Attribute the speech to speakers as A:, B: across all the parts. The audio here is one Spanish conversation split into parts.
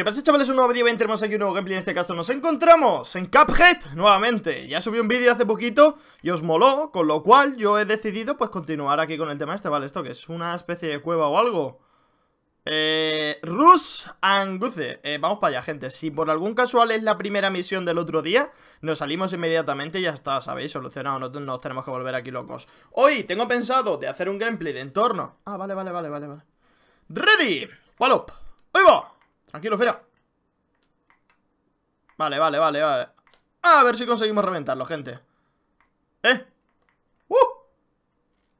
A: ¿Qué pasa chavales? Un nuevo vídeo, bien tenemos aquí un nuevo gameplay En este caso nos encontramos en Cuphead Nuevamente, ya subí un vídeo hace poquito Y os moló, con lo cual yo he decidido Pues continuar aquí con el tema este, vale Esto que es una especie de cueva o algo eh, Rus Anguze. eh, Vamos para allá, gente Si por algún casual es la primera misión del otro día Nos salimos inmediatamente y ya está, ¿sabéis? Solucionado, no nos tenemos que volver aquí locos Hoy tengo pensado de hacer un gameplay de entorno Ah, vale, vale, vale, vale, Ready, Wallop, ¡Ahí lo Fera Vale, vale, vale, vale A ver si conseguimos reventarlo, gente ¿Eh? ¡Uh!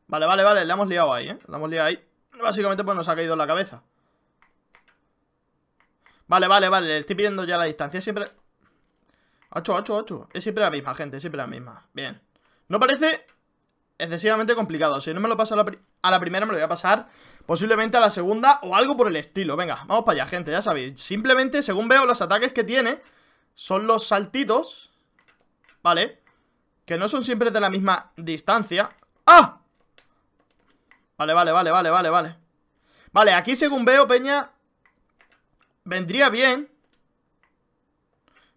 A: Vale, vale, vale, le hemos liado ahí, ¿eh? Le hemos liado ahí Básicamente pues nos ha caído en la cabeza Vale, vale, vale, le estoy pidiendo ya la distancia siempre... 8, 8, 8 Es siempre la misma, gente, siempre la misma Bien No parece excesivamente complicado. Si no me lo paso a la, primera, me lo voy a pasar posiblemente a la segunda o algo por el estilo. Venga, vamos para allá, gente, ya sabéis. Simplemente, según veo, los ataques que tiene son los saltitos, ¿vale? Que no son siempre de la misma distancia. ¡Ah! Vale, vale, vale, vale, vale, vale. Vale, aquí según veo, Peña, vendría bien.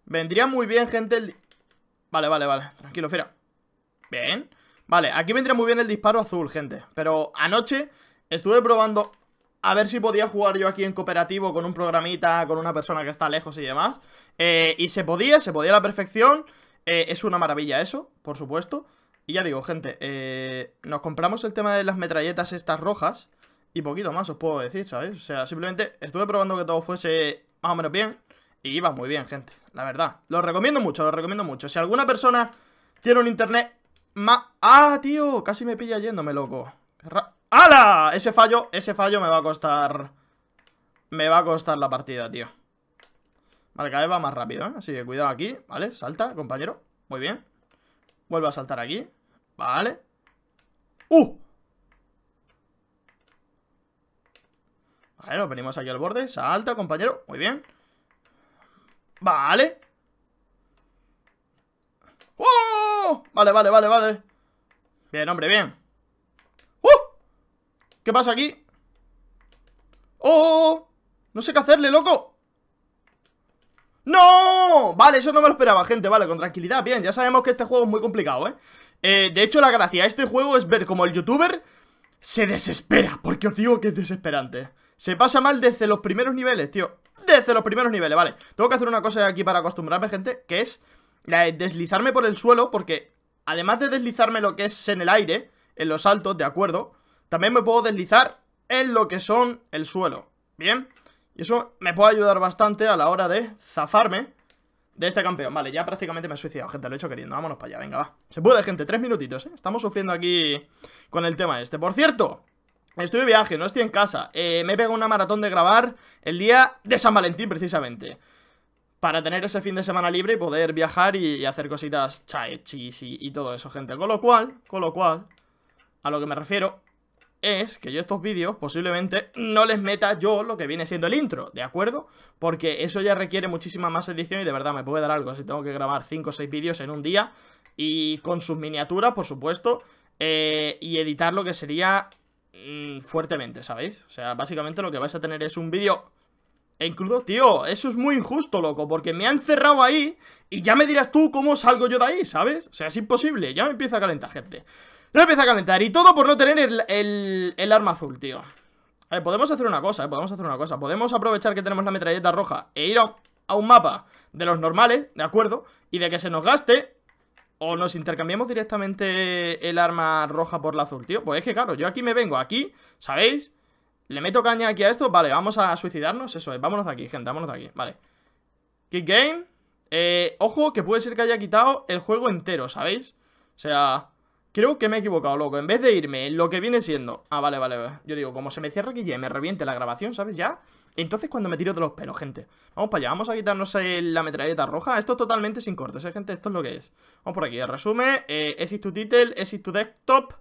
A: Vendría muy bien, gente, Vale, vale, vale, tranquilo, fiera Bien Vale, aquí vendría muy bien el disparo azul, gente Pero anoche estuve probando a ver si podía jugar yo aquí en cooperativo con un programita, con una persona que está lejos y demás eh, Y se podía, se podía a la perfección eh, Es una maravilla eso, por supuesto Y ya digo, gente, eh, nos compramos el tema de las metralletas estas rojas Y poquito más os puedo decir, ¿sabéis? O sea, simplemente estuve probando que todo fuese más o menos bien Y iba muy bien, gente, la verdad Lo recomiendo mucho, lo recomiendo mucho Si alguna persona tiene un internet ¡Ah, tío! Casi me pilla yéndome, loco ¡Hala! Ese fallo, ese fallo me va a costar Me va a costar la partida, tío Vale, cada vez va más rápido, ¿eh? Así que cuidado aquí, ¿vale? Salta, compañero Muy bien Vuelve a saltar aquí Vale ¡Uh! Vale, venimos aquí al borde Salta, compañero Muy bien Vale Vale, vale, vale, vale. Bien, hombre, bien. ¡Uh! ¿Qué pasa aquí? ¡Oh, oh, ¡Oh! No sé qué hacerle, loco. ¡No! Vale, eso no me lo esperaba, gente. Vale, con tranquilidad. Bien, ya sabemos que este juego es muy complicado, ¿eh? eh de hecho, la gracia de este juego es ver como el youtuber se desespera. Porque os digo que es desesperante. Se pasa mal desde los primeros niveles, tío. Desde los primeros niveles, vale. Tengo que hacer una cosa aquí para acostumbrarme, gente, que es deslizarme por el suelo, porque además de deslizarme lo que es en el aire, en los saltos, de acuerdo, también me puedo deslizar en lo que son el suelo, ¿bien? Y eso me puede ayudar bastante a la hora de zafarme de este campeón. Vale, ya prácticamente me he suicidado, gente, lo he hecho queriendo. Vámonos para allá, venga, va. Se puede, gente, tres minutitos, ¿eh? Estamos sufriendo aquí con el tema este. Por cierto, Estoy de viaje, no estoy en casa. Eh, me he pegado una maratón de grabar el día de San Valentín, precisamente para tener ese fin de semana libre y poder viajar y, hacer cositas chaechis y, y todo eso, gente. Con lo cual, con lo cual, a lo que me refiero es que yo estos vídeos posiblemente no les meta yo lo que viene siendo el intro, ¿de acuerdo? Porque eso ya requiere muchísima más edición y de verdad me puede dar algo si tengo que grabar 5 o 6 vídeos en un día y con sus miniaturas, por supuesto, eh, y editar lo que sería mm, fuertemente, ¿sabéis? O sea, básicamente lo que vais a tener es un vídeo e crudo, tío, eso es muy injusto, loco, porque me han cerrado ahí y ya me dirás tú cómo salgo yo de ahí, ¿sabes? O sea, es imposible, ya me empieza a calentar, gente. Ya me empieza a calentar y todo por no tener el, arma azul, tío. A ver, podemos hacer una cosa, eh, podemos hacer una cosa. Podemos aprovechar que tenemos la metralleta roja e ir a, a un mapa de los normales, ¿de acuerdo? Y de que se nos gaste o nos intercambiamos directamente el arma roja por la azul, tío. Pues es que, claro, yo aquí me vengo, aquí, ¿sabéis? ¿Le meto caña aquí a esto? Vale, vamos a suicidarnos Eso es, vámonos de aquí, gente, vámonos de aquí, vale Kick game eh, Ojo, que puede ser que haya quitado el juego entero, ¿sabéis? O sea, creo que me he equivocado, loco En vez de irme lo que viene siendo Ah, vale, vale, vale. yo digo, como se me cierra aquí ya me reviente la grabación, ¿sabes? Ya entonces cuando me tiro de los pelos, gente Vamos para allá, vamos a quitarnos eh, la metralleta roja Esto es totalmente sin cortes, ¿eh, gente? Esto es lo que es Vamos por aquí, resumen eh, Exit to title, exit to desktop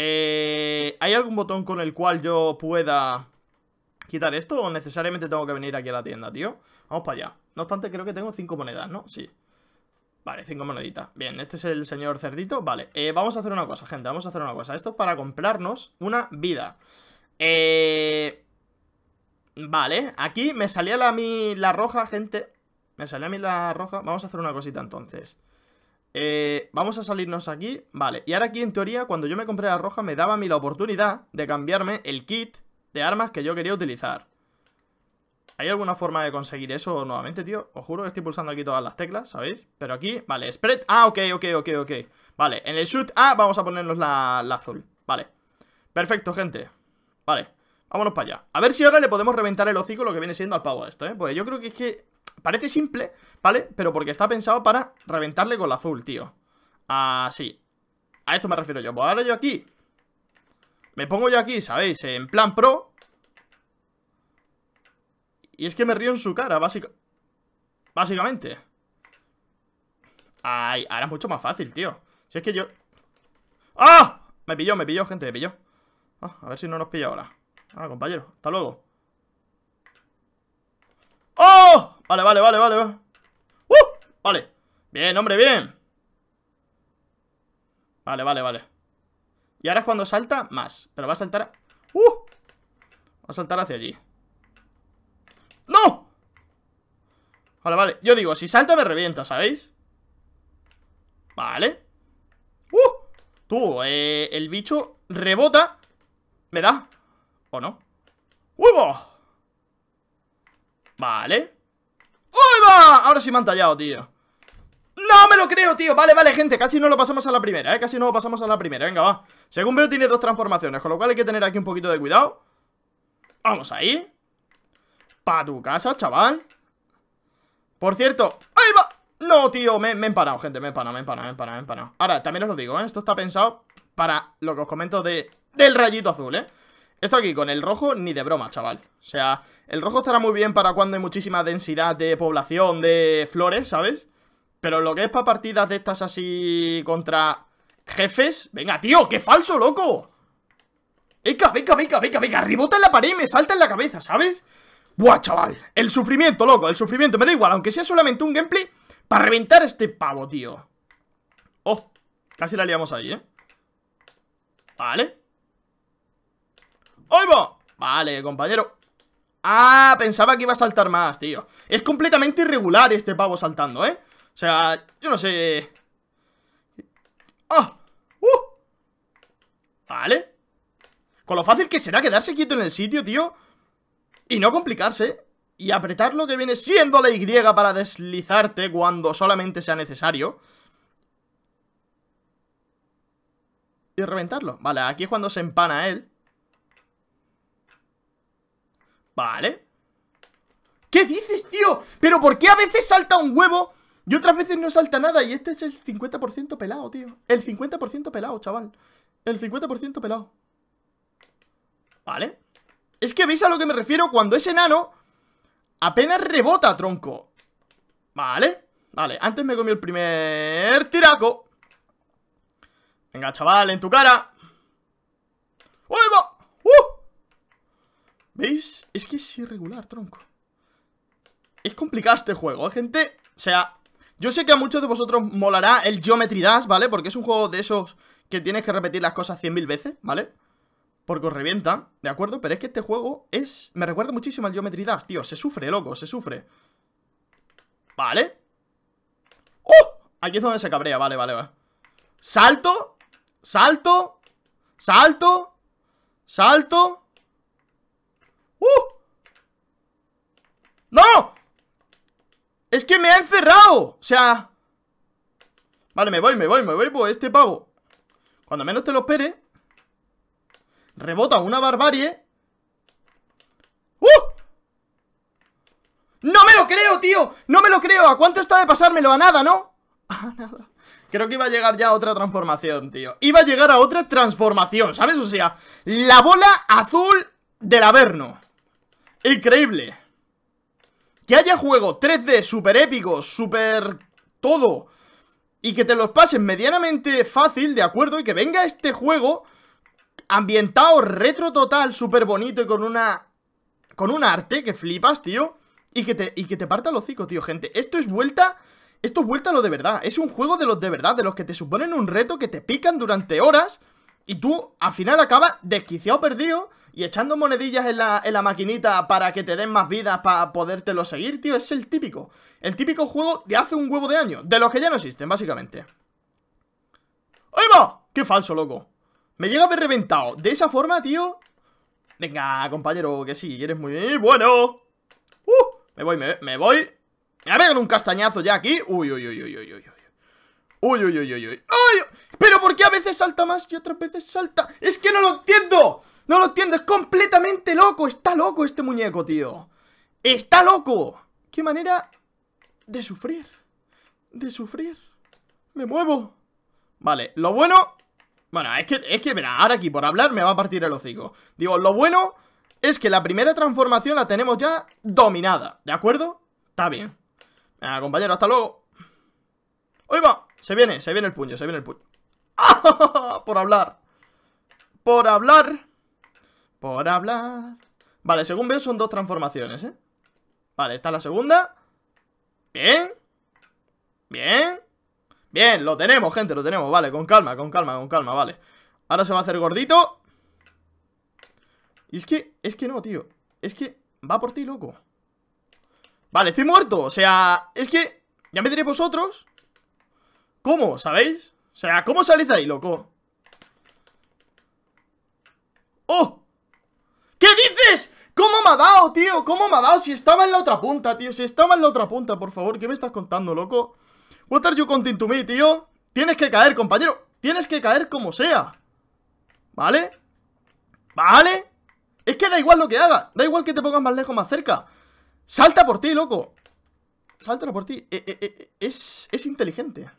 A: eh, ¿Hay algún botón con el cual yo pueda quitar esto o necesariamente tengo que venir aquí a la tienda, tío? Vamos para allá. No obstante, creo que tengo cinco monedas, ¿no? Sí. Vale, cinco moneditas. Bien, este es el señor cerdito. Vale, eh, vamos a hacer una cosa, gente. Vamos a hacer una cosa. Esto es para comprarnos una vida. Eh... Vale, aquí me salía la, mi, la roja, gente. Me salía a mí la roja. Vamos a hacer una cosita entonces. Eh, vamos a salirnos aquí, vale Y ahora aquí en teoría, cuando yo me compré la roja Me daba a mí la oportunidad de cambiarme el kit De armas que yo quería utilizar ¿Hay alguna forma de conseguir eso nuevamente, tío? Os juro que estoy pulsando aquí todas las teclas, ¿sabéis? Pero aquí, vale, spread, ah, ok, ok, ok, ok Vale, en el shoot, ah, vamos a ponernos la, la azul Vale, perfecto, gente Vale, vámonos para allá A ver si ahora le podemos reventar el hocico lo que viene siendo al pavo esto, ¿eh? Pues yo creo que es que Parece simple, ¿vale? Pero porque está pensado para reventarle con la azul, tío Así A esto me refiero yo Pues ahora yo aquí Me pongo yo aquí, ¿sabéis? En plan pro Y es que me río en su cara, básicamente básicamente Ay, ahora es mucho más fácil, tío Si es que yo... ¡Ah! Me pilló, me pilló, gente, me pilló ah, A ver si no nos pilla ahora Ah, compañero, hasta luego Vale, vale, vale, vale. ¡Uh! Vale. Bien, hombre, bien. Vale, vale, vale. Y ahora es cuando salta más. Pero va a saltar... ¡Uh! Va a saltar hacia allí. ¡No! Vale, vale. Yo digo, si salta me revienta, ¿sabéis? Vale. ¡Uh! Tú, eh, el bicho rebota. ¿Me da? ¿O no? ¡Huevo! Vale. ¡Uy, va! Ahora sí me han tallado, tío ¡No me lo creo, tío! Vale, vale, gente, casi no lo pasamos a la primera, ¿eh? Casi no lo pasamos a la primera, venga, va Según veo tiene dos transformaciones, con lo cual hay que tener aquí un poquito de cuidado Vamos ahí Pa' tu casa, chaval Por cierto ¡Ahí va! No, tío, me, me he empanado, gente, me he empanado, me he empanado, me he empanado, me Ahora, también os lo digo, ¿eh? Esto está pensado para lo que os comento de, del rayito azul, ¿eh? Esto aquí con el rojo ni de broma, chaval. O sea, el rojo estará muy bien para cuando hay muchísima densidad de población de flores, ¿sabes? Pero lo que es para partidas de estas así contra jefes... ¡Venga, tío! ¡Qué falso, loco! ¡Venga, venga, venga, venga, venga! ¡Rebota en la pared y me salta en la cabeza, ¿sabes? ¡Buah, chaval! El sufrimiento, loco, el sufrimiento. Me da igual, aunque sea solamente un gameplay para reventar este pavo, tío. Oh, casi la liamos ahí, ¿eh? Vale ¡Ahí Vale, compañero Ah, pensaba que iba a saltar más, tío Es completamente irregular este pavo saltando, ¿eh? O sea, yo no sé... ¡Ah! ¡Uh! Vale Con lo fácil que será quedarse quieto en el sitio, tío Y no complicarse Y apretar lo que viene siendo la Y para deslizarte cuando solamente sea necesario Y reventarlo Vale, aquí es cuando se empana él Vale ¿Qué dices, tío? ¿Pero por qué a veces salta un huevo y otras veces no salta nada? Y este es el 50% pelado, tío El 50% pelado, chaval El 50% pelado Vale Es que veis a lo que me refiero cuando ese enano Apenas rebota, tronco Vale Vale, antes me comió el primer tiraco Venga, chaval, en tu cara Huevo ¿Veis? Es que es irregular, tronco Es complicado este juego, ¿eh, gente? O sea, yo sé que a muchos de vosotros molará el Geometry Dash, ¿vale? Porque es un juego de esos que tienes que repetir las cosas 100.000 veces, ¿vale? Porque os revienta, ¿de acuerdo? Pero es que este juego es... Me recuerda muchísimo al Geometry Dash, tío Se sufre, loco, se sufre Vale ¡Oh! Aquí es donde se cabrea, vale, vale, vale Salto Salto Salto Salto ¡Uh! ¡No! Es que me ha encerrado O sea... Vale, me voy, me voy, me voy por este pavo Cuando menos te lo pere. Rebota una barbarie ¡Uh! ¡No me lo creo, tío! ¡No me lo creo! ¿A cuánto está de pasármelo? A nada, ¿no? A nada Creo que iba a llegar ya a otra transformación, tío Iba a llegar a otra transformación, ¿sabes? O sea, la bola azul del Averno Increíble. Que haya juego 3D super épico, super todo, y que te los pases medianamente fácil, de acuerdo, y que venga este juego ambientado retro total, súper bonito y con una... Con un arte que flipas, tío. Y que, te, y que te parta el hocico, tío, gente. Esto es vuelta... Esto es vuelta a lo de verdad. Es un juego de los de verdad, de los que te suponen un reto, que te pican durante horas. Y tú al final acabas desquiciado, perdido. Y echando monedillas en la, maquinita para que te den más vidas para podértelo seguir, tío, es el típico. El típico juego de hace un huevo de año. De los que ya no existen, básicamente. ¡Ahí va! ¡Qué falso, loco! Me llega a haber reventado. De esa forma, tío. Venga, compañero, que sí, eres muy bueno. ¡Uh! Me voy, me, voy. Me voy a un castañazo ya aquí. Uy, uy, uy, uy, uy, uy. Uy, uy, uy, uy, uy. uy, ¿Pero por qué a veces salta más y otras veces salta? ¡Es que no lo entiendo! No lo entiendo, es completamente loco. Está loco este muñeco, tío. Está loco. Qué manera de sufrir. De sufrir. Me muevo. Vale, lo bueno... Bueno, es que, es que, verá, ahora aquí por hablar me va a partir el hocico. Digo, lo bueno es que la primera transformación la tenemos ya dominada, ¿de acuerdo? Está bien. Venga, compañero, hasta luego. ¡Ahí va! Se viene, se viene el puño, se viene el puño. ¡Ah! Por hablar. Por hablar. Por hablar. Vale, según veo son dos transformaciones, ¿eh? Vale, esta la segunda. Bien. Bien. Bien, lo tenemos, gente, lo tenemos. Vale, con calma, con calma, con calma, vale. Ahora se va a hacer gordito. Y es que, es que no, tío. Es que va por ti, loco. Vale, estoy muerto. O sea, es que ya me diréis vosotros. ¿Cómo? ¿Sabéis? O sea, ¿cómo salís ahí, loco? dado, tío? ¿Cómo me ha dado? Si estaba en la otra punta, tío Si estaba en la otra punta, por favor ¿Qué me estás contando, loco? What are you conting to me, tío? Tienes que caer, compañero Tienes que caer como sea ¿Vale? ¿Vale? Es que da igual lo que hagas Da igual que te pongas más lejos, más cerca Salta por ti, loco Sáltalo por ti e, e, e, es inteligente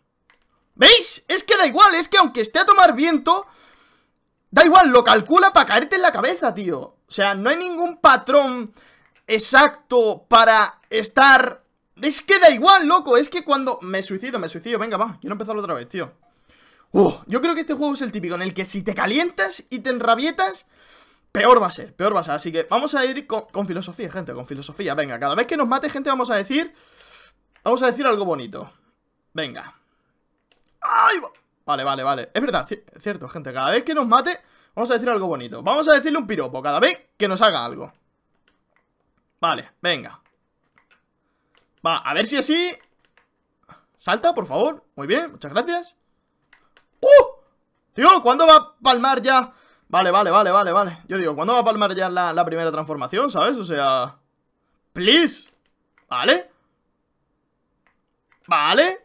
A: ¿Veis? Es que da igual Es que aunque esté a tomar viento Da igual, lo calcula para caerte en la cabeza, tío o sea, no hay ningún patrón exacto para estar... Es que da igual, loco. Es que cuando me suicido, me suicido. Venga, va. Quiero empezarlo otra vez, tío. yo creo que este juego es el típico en el que si te calientas y te enrabietas, peor va a ser, peor va a ser. Así que vamos a ir con, filosofía, gente, con filosofía. Venga, cada vez que nos mate, gente, vamos a decir... Vamos a decir algo bonito. Venga. ¡Ay! Vale, vale, vale. Es verdad, cierto, gente. Cada vez que nos mate, Vamos a decir algo bonito. Vamos a decirle un piropo cada vez que nos haga algo. Vale, venga. Va, a ver si así... Salta, por favor. Muy bien, muchas gracias. ¡Uh! Tío, ¿cuándo va a palmar ya? Vale, vale, vale, vale, vale. Yo digo, ¿cuándo va a palmar ya la, la primera transformación, sabes? O sea... Please. Vale. Vale.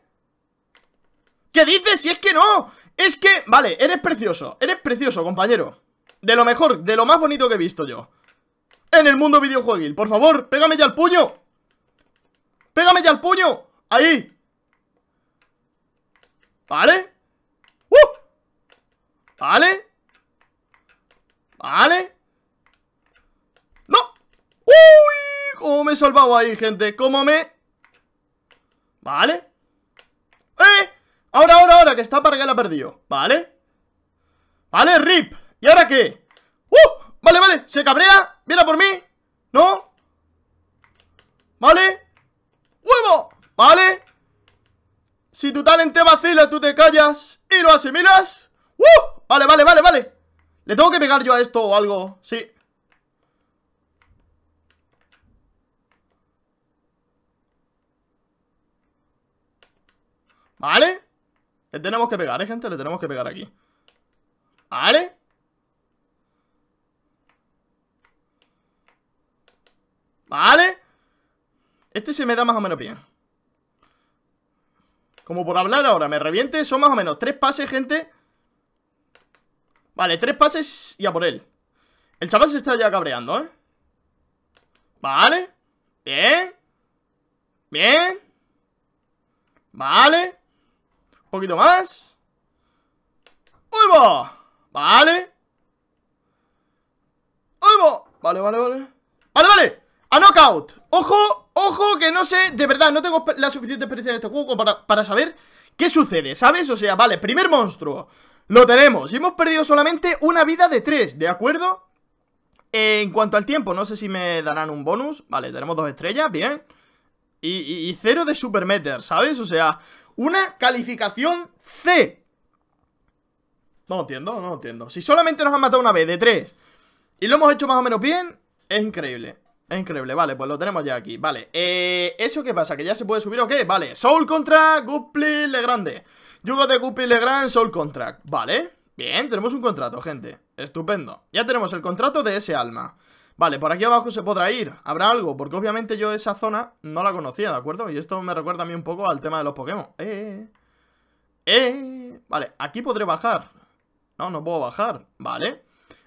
A: ¿Qué dices? Si es que no. Es que, vale, eres precioso Eres precioso, compañero De lo mejor, de lo más bonito que he visto yo En el mundo videojueguil Por favor, pégame ya el puño Pégame ya el puño Ahí Vale uh. Vale Vale ¡No! ¡Uy! ¿Cómo me he salvado ahí, gente? ¿Cómo me...? Vale Ahora, ahora, ahora, que está para que la ha perdido. ¿Vale? ¿Vale, Rip? ¿Y ahora qué? ¡Uh! Vale, vale, se cabrea. Viene por mí. ¿No? ¿Vale? ¡Huevo! ¿Vale? Si tu talento vacila, tú te callas y lo asimilas. ¡Uh! Vale, vale, vale, vale. Le tengo que pegar yo a esto o algo. Sí. ¿Vale? Le tenemos que pegar, ¿eh, gente? Le tenemos que pegar aquí. ¿Vale? ¿Vale? Este se me da más o menos bien. Como por hablar ahora, me reviente, son más o menos tres pases, gente. Vale, tres pases y a por él. El chaval se está ya cabreando, ¿eh? Vale. Bien. Bien. Vale poquito más. ¡Uy, va! Vale. ¡Uy, va! Vale, vale, vale. ¡Vale, vale! ¡A knockout! ¡Ojo! ¡Ojo! Que no sé, de verdad, no tengo la suficiente experiencia en este juego para, saber qué sucede, ¿sabes? O sea, vale, primer monstruo. Lo tenemos. Y hemos perdido solamente una vida de tres, ¿de acuerdo? en cuanto al tiempo, no sé si me darán un bonus. Vale, tenemos dos estrellas, bien. Y, cero de super meter, ¿sabes? O sea, una calificación C. No lo entiendo, no lo entiendo. Si solamente nos han matado una vez de tres y lo hemos hecho más o menos bien, es increíble. Es increíble, vale, pues lo tenemos ya aquí Vale, eh, ¿eso qué pasa? ¿Que ya se puede subir o qué? Vale, Soul Contract Guppy Legrande Yugo de Guppy Legrand, Soul Contract Vale, bien, tenemos un contrato, gente Estupendo, ya tenemos el contrato de ese alma Vale, por aquí abajo se podrá ir, habrá algo, porque obviamente yo esa zona no la conocía, ¿de acuerdo? Y esto me recuerda a mí un poco al tema de los Pokémon. Eh eh, eh, eh, vale, aquí podré bajar. No, no puedo bajar, vale.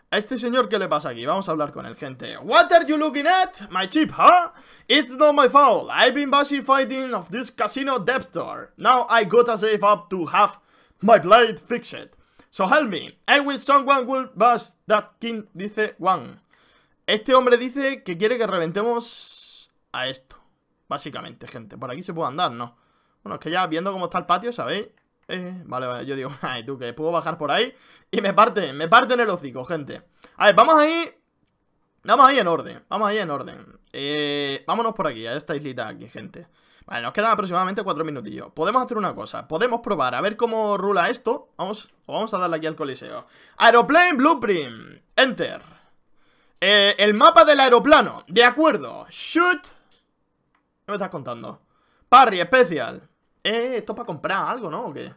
A: A este señor, ¿qué le pasa aquí? Vamos a hablar con el gente. What are you looking at? My chip, huh? It's not my fault. I've been busy fighting of this casino store Now I gotta save up to have my blade fixed. So help me. I wish someone would bust that king, dice Wang. Este hombre dice que quiere que reventemos a esto. Básicamente, gente. Por aquí se puede andar, ¿no? Bueno, es que ya viendo cómo está el patio, ¿sabéis? Eh, vale, vale, yo digo, ay, tú que puedo bajar por ahí Y me parte, me parten el hocico, gente A ver, vamos ahí Vamos ahí en orden, vamos ahí en orden eh, Vámonos por aquí, a esta islita aquí, gente Vale, nos quedan aproximadamente cuatro minutillos Podemos hacer una cosa, podemos probar A ver cómo rula esto, vamos Vamos a darle aquí al coliseo Aeroplane Blueprint, enter eh, el mapa del aeroplano. De acuerdo. Shoot. ¿Qué me estás contando? Parry, especial. Eh, esto para comprar algo, ¿no? ¿O qué?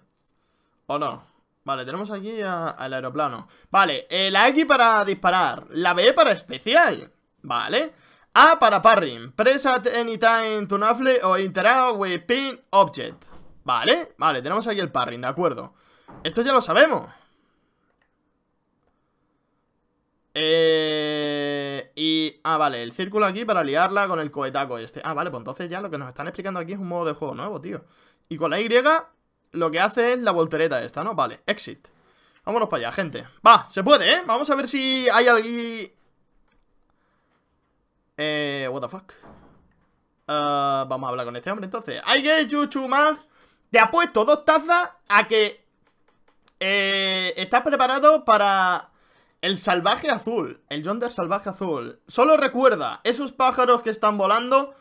A: ¿O no? Vale, tenemos aquí al aeroplano. Vale, eh, la X para disparar. La B para especial. Vale. A para parry. Press at time to o interact with pin object. Vale, vale, tenemos aquí el parry, de acuerdo. Esto ya lo sabemos. Eh, y, ah, vale, el círculo aquí para liarla con el cohetaco este Ah, vale, pues entonces ya lo que nos están explicando aquí es un modo de juego nuevo, tío Y con la Y lo que hace es la voltereta esta, ¿no? Vale, exit Vámonos para allá, gente Va, se puede, ¿eh? Vamos a ver si hay alguien... Eh, what the fuck ah, Vamos a hablar con este hombre entonces Ay, que chuchumar Te puesto dos tazas a que eh, Estás preparado para el salvaje azul, el John salvaje azul. Solo recuerda, esos pájaros que están volando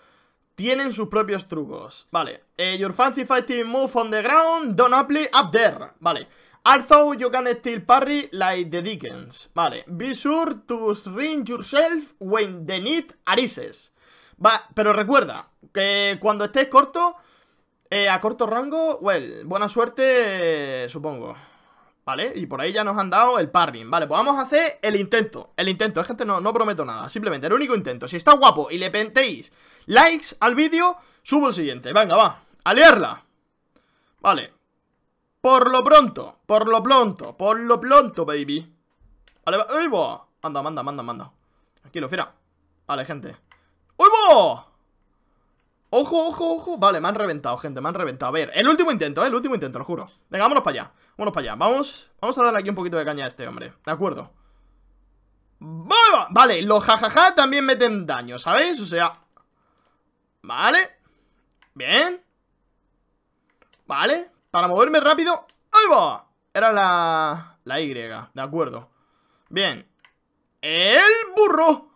A: tienen sus propios trucos. Vale, eh, your fancy fighting move on the ground, don't apply up there. Vale, also you can still parry like the Dickens. Vale, be sure to string yourself when the need arises. Va, pero recuerda que cuando estés corto, eh, a corto rango, well, buena suerte, eh, supongo. ¿vale? Y por ahí ya nos han dado el parring, ¿vale? Pues vamos a hacer el intento, el intento, gente, no, no prometo nada, simplemente el único intento. Si está guapo y le pentéis likes al vídeo, subo el siguiente, venga, va, a liarla. Vale. Por lo pronto, por lo pronto, por lo pronto, baby. Vale, va, ¡Uy, va! Anda, manda, manda, manda. lo fiera. Vale, gente. ¡Uy, Ojo, ojo, ojo Vale, me han reventado, gente, me han reventado A ver, el último intento, ¿eh? el último intento, lo juro Venga, vámonos para allá, vámonos para allá Vamos, vamos a darle aquí un poquito de caña a este hombre De acuerdo Vale, los jajaja también meten daño, ¿sabéis? O sea Vale Bien Vale, para moverme rápido ¡Ahí va! Era la... la Y, de acuerdo Bien El burro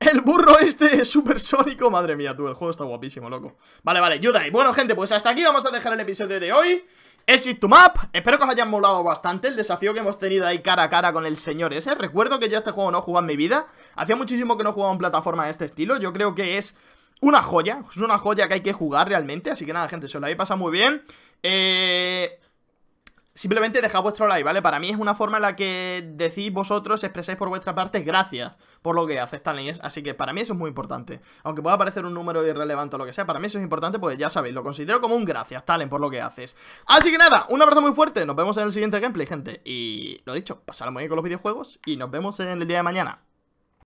A: el burro este es supersónico. Madre mía, tú, el juego está guapísimo, loco. Vale, vale, Yudai. Bueno, gente, pues hasta aquí vamos a dejar el episodio de hoy. Exit to Map, espero que os haya molado bastante el desafío que hemos tenido ahí cara a cara con el señor ese Recuerdo que yo este juego no he jugado en mi vida, hacía muchísimo que no jugaba en plataforma de este estilo Yo creo que es una joya, es una joya que hay que jugar realmente Así que nada gente, se lo pasa pasado muy bien Eh... Simplemente dejad vuestro like, ¿vale? Para mí es una forma en la que decís vosotros, expresáis por vuestra parte gracias por lo que haces, Stanley. Así que para mí eso es muy importante. Aunque pueda parecer un número irrelevante o lo que sea, para mí eso es importante, pues ya sabéis, lo considero como un gracias, Talen, por lo que haces. Así que nada, un abrazo muy fuerte, nos vemos en el siguiente gameplay, gente. Y lo dicho, pasad muy bien con los videojuegos y nos vemos en el día de mañana.